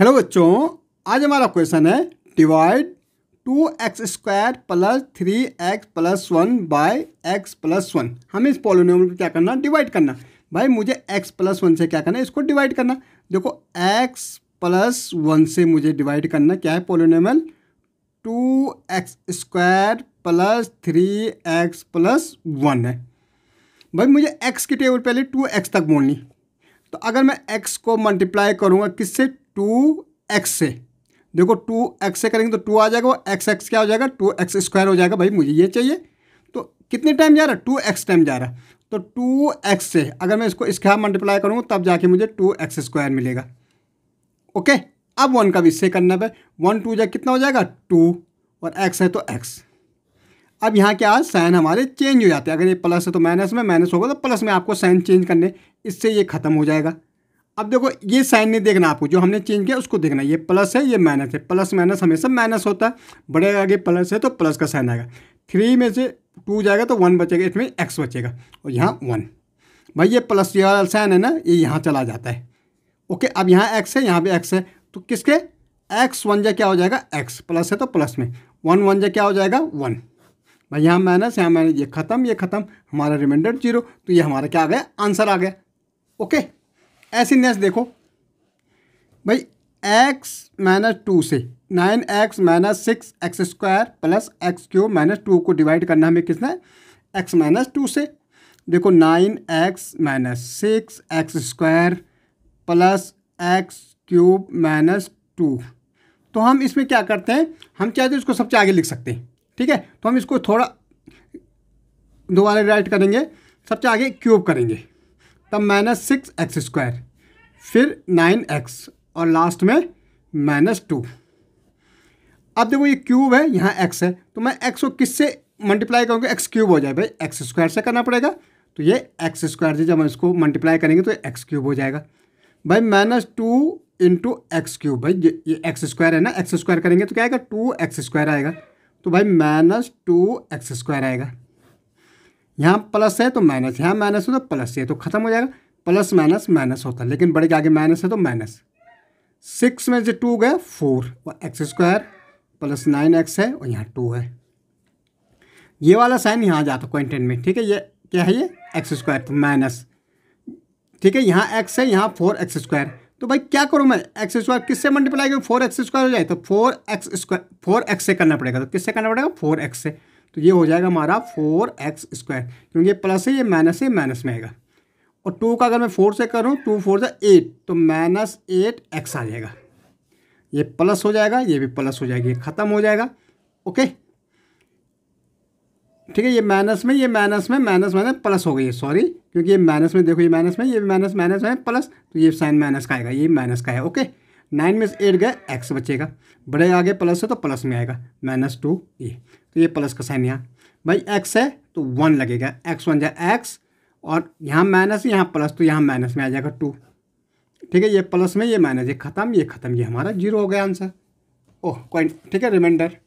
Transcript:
hello बच्चों आज हमारा क्वेश्चन है divide two x square plus three x plus one by x plus one हमें इस पॉलिनोमियल को क्या करना डिवाइड करना भाई मुझे एक्स प्लस वन से क्या करना है इसको डिवाइड करना देखो एक्स प्लस वन से मुझे डिवाइड करना क्या है polynomial two x square plus three x plus one है भाई मुझे एक्स की टेबल पहले टू एक्स तक बोलनी तो अगर मैं एक्स को मल्टीप्लाई करूँगा किससे टू एक्स से देखो टू एक्स से करेंगे तो टू आ जाएगा वो एक्स एक्स क्या हो जाएगा टू एक्स स्क्वायर हो जाएगा भाई मुझे ये चाहिए तो कितने टाइम जा रहा है टू एक्स टाइम जा रहा है तो टू एक्स से अगर मैं इसको स्क्वायर मल्टीप्लाई करूँगा तब जाके मुझे टू एक्स स्क्वायर मिलेगा ओके अब वन का भी इससे करना पे वन टू जाए कितना हो जाएगा टू और एक्स है तो एक्स अब यहाँ क्या साइन हमारे चेंज हो जाते हैं अगर ये प्लस है तो माइनस में माइनस होगा तो प्लस में आपको साइन चेंज करने इससे ये ख़त्म हो जाएगा अब देखो ये साइन नहीं देखना आपको जो हमने चेंज किया उसको देखना ये प्लस है ये माइनस है प्लस माइनस हमेशा माइनस होता है बड़े आगे प्लस है तो प्लस का साइन आएगा थ्री में से टू जाएगा तो वन बचेगा इसमें एक्स बचेगा और यहाँ वन भाई ये प्लस ये वाला साइन है ना ये यहाँ चला जाता है ओके अब यहाँ एक्स है यहाँ पर एक्स है तो किसके एक्स वन जा क्या हो जाएगा एक्स प्लस है तो प्लस में वन वन जा क्या हो जाएगा वन भाई यहाँ माइनस यहाँ माइनस ये ख़त्म ये ख़त्म हमारा रिमाइंडर जीरो तो ये हमारा क्या आ गया आंसर आ गया ओके ऐसी नेस देखो भाई एक्स माइनस टू से nine x minus six x square plus x cube minus two को डिवाइड करना हमें किसने एक्स माइनस टू से देखो nine x minus six x square plus x cube minus two तो हम इसमें क्या करते हैं हम चाहे तो इसको सबसे आगे लिख सकते हैं ठीक है तो हम इसको थोड़ा दोबारा राइट करेंगे सबसे आगे क्यूब करेंगे तब माइनस सिक्स एक्स स्क्वायर फिर नाइन एक्स और लास्ट में माइनस टू अब देखो ये क्यूब है यहाँ एक्स है तो मैं एक्स को किससे मल्टीप्लाई करूँगा एक्स क्यूब हो जाए भाई एक्स स्क्वायर से करना पड़ेगा तो ये एक्स स्क्वायर से जब हम इसको मल्टीप्लाई करेंगे तो एक्स क्यूब हो जाएगा भाई minus two into x cube भाई ये, ये एक्स स्क्वायर है ना एक्स स्क्वायर करेंगे तो क्या आएगा टू एक्स स्क्वायर आएगा तो भाई माइनस टू एक्स स्क्वायर आएगा यहाँ प्लस है तो माइनस यहाँ माइनस है तो प्लस है तो खत्म हो जाएगा प्लस माइनस माइनस होता है लेकिन बड़े के आगे माइनस है तो माइनस सिक्स में से टू गए फोर और x square plus nine x है और यहाँ टू है ये वाला साइन यहाँ जाता है क्वेंटन में ठीक है ये क्या है ये एक्स स्क्वायर तो माइनस ठीक है यहाँ एक्स है यहाँ फोर एक्स स्क्वायर तो भाई क्या करूँ मैं एक्स स्क्वायर किससे मल्टीप्लाई करूँ फोर एक्स स्क्वायर हो जाए तो four x square four x से करना पड़ेगा तो किससे करना पड़ेगा फोर एक्स से तो ये हो जाएगा हमारा फोर एक्स स्क्वायर क्योंकि ये प्लस है ये माइनस है माइनस में आएगा और टू का अगर मैं फोर से करूँ टू फोर से एट तो माइनस एट एक्स आ जाएगा ये प्लस हो जाएगा ये भी प्लस हो जाएगी ख़त्म हो जाएगा ओके ठीक है ये माइनस में ये माइनस में माइनस माइनस प्लस हो गई है सॉरी क्योंकि ये माइनस में देखो ये माइनस में ये माइनस माइनस में प्लस तो ये साइन माइनस का आएगा ये माइनस का है ओके नाइन में से एट गए एक्स बचेगा बड़े आगे प्लस है तो प्लस में आएगा माइनस टू ये तो ये प्लस का साइन यहाँ भाई एक्स है तो वन लगेगा एक्स वन जाए एक्स और यहाँ माइनस यहाँ प्लस तो यहाँ माइनस में आ जाएगा टू ठीक है ये प्लस में ये माइनस ये खत्म ये खत्म ये हमारा जीरो हो गया आंसर ओह कॉइन ठीक है रिमाइंडर